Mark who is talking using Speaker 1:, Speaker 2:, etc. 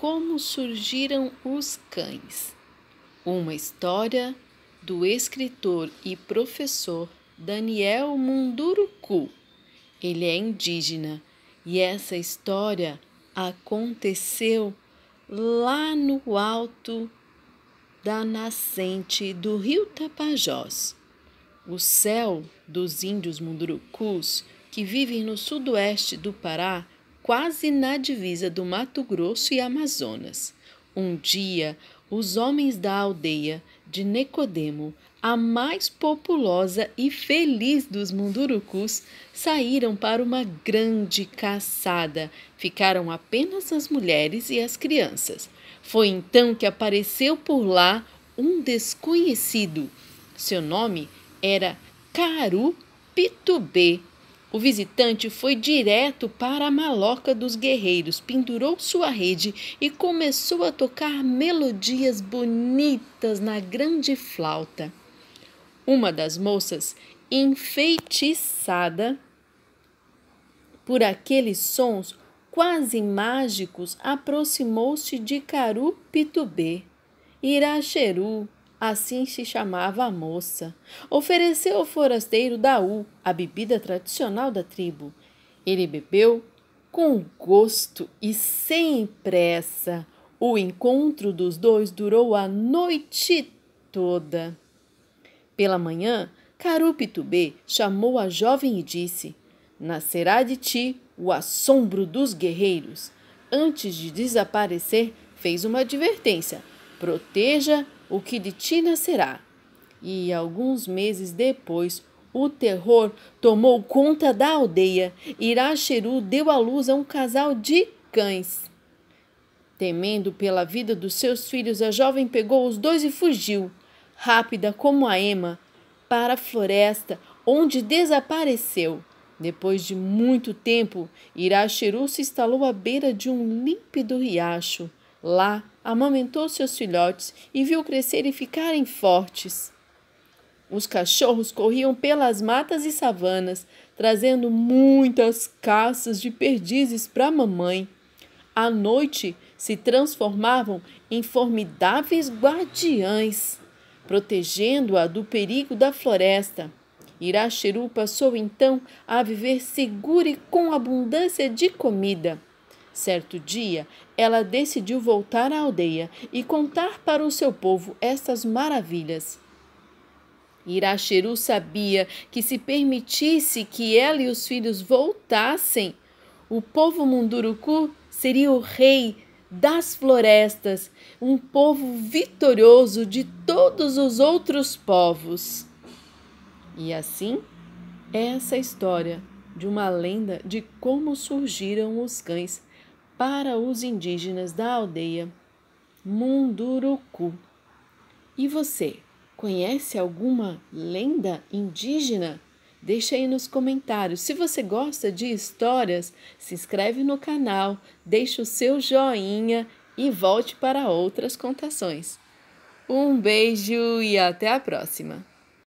Speaker 1: Como surgiram os cães? Uma história do escritor e professor Daniel Munduruku. Ele é indígena e essa história aconteceu lá no alto da nascente do rio Tapajós. O céu dos índios Mundurucus, que vivem no sudoeste do Pará, quase na divisa do Mato Grosso e Amazonas. Um dia, os homens da aldeia de Nicodemo, a mais populosa e feliz dos mundurucus, saíram para uma grande caçada. Ficaram apenas as mulheres e as crianças. Foi então que apareceu por lá um desconhecido. Seu nome era Caru Pitubê o visitante foi direto para a maloca dos guerreiros, pendurou sua rede e começou a tocar melodias bonitas na grande flauta. Uma das moças, enfeitiçada por aqueles sons quase mágicos, aproximou-se de Caru Pitubê, Iracheru, assim se chamava a moça, ofereceu ao forasteiro Daú a bebida tradicional da tribo. Ele bebeu com gosto e sem pressa. O encontro dos dois durou a noite toda. Pela manhã, Carupitubê chamou a jovem e disse: Nascerá de ti o assombro dos guerreiros. Antes de desaparecer, fez uma advertência: proteja o que de ti nascerá. E alguns meses depois, o terror tomou conta da aldeia. Iracheru deu à luz a um casal de cães. Temendo pela vida dos seus filhos, a jovem pegou os dois e fugiu, rápida como a ema, para a floresta, onde desapareceu. Depois de muito tempo, Iracheru se instalou à beira de um límpido riacho Lá, amamentou seus filhotes e viu crescer e ficarem fortes. Os cachorros corriam pelas matas e savanas, trazendo muitas caças de perdizes para a mamãe. À noite, se transformavam em formidáveis guardiães, protegendo-a do perigo da floresta. Iracheru passou então a viver segura e com abundância de comida. Certo dia, ela decidiu voltar à aldeia e contar para o seu povo estas maravilhas. Iracheru sabia que se permitisse que ela e os filhos voltassem, o povo munduruku seria o rei das florestas, um povo vitorioso de todos os outros povos. E assim, é essa história de uma lenda de como surgiram os cães para os indígenas da aldeia Munduruku. E você, conhece alguma lenda indígena? Deixa aí nos comentários. Se você gosta de histórias, se inscreve no canal, deixa o seu joinha e volte para outras contações. Um beijo e até a próxima!